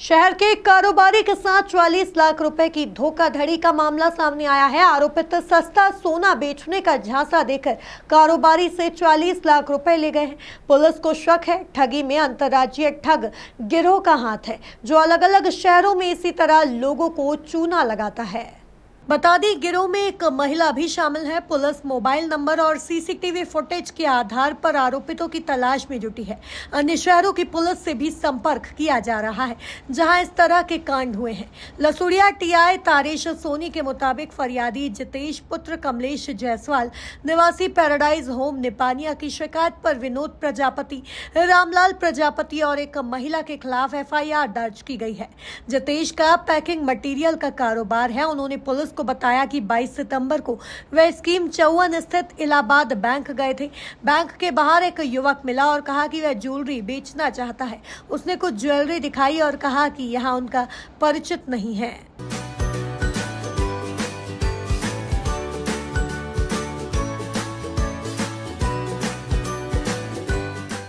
शहर के कारोबारी के साथ चालीस लाख रुपए की धोखाधड़ी का मामला सामने आया है आरोपित सस्ता सोना बेचने का झांसा देकर कारोबारी से चालीस लाख रुपए ले गए हैं पुलिस को शक है ठगी में अंतर्राज्यीय ठग गिरोह का हाथ है जो अलग अलग शहरों में इसी तरह लोगों को चूना लगाता है बता दें गिरोह में एक महिला भी शामिल है पुलिस मोबाइल नंबर और सीसीटीवी फुटेज के आधार पर आरोपितों की तलाश में जुटी है अन्य शहरों की पुलिस से भी संपर्क किया जा रहा है जहां इस तरह के कांड हुए हैं लसुड़िया टीआई तारेश सोनी के मुताबिक फरियादी जितेश पुत्र कमलेश जायसवाल निवासी पैराडाइज होम निपानिया की शिकायत पर विनोद प्रजापति रामलाल प्रजापति और एक महिला के खिलाफ एफ दर्ज की गई है जितेश का पैकिंग मटीरियल का कारोबार है उन्होंने पुलिस रिपोर्टर्स को बताया कि 22 सितंबर को वह स्कीम चौवन स्थित इलाहाबाद बैंक गए थे बैंक के बाहर एक युवक मिला और कहा कि वह ज्वेलरी बेचना चाहता है उसने कुछ ज्वेलरी दिखाई और कहा कि यहाँ उनका परिचित नहीं है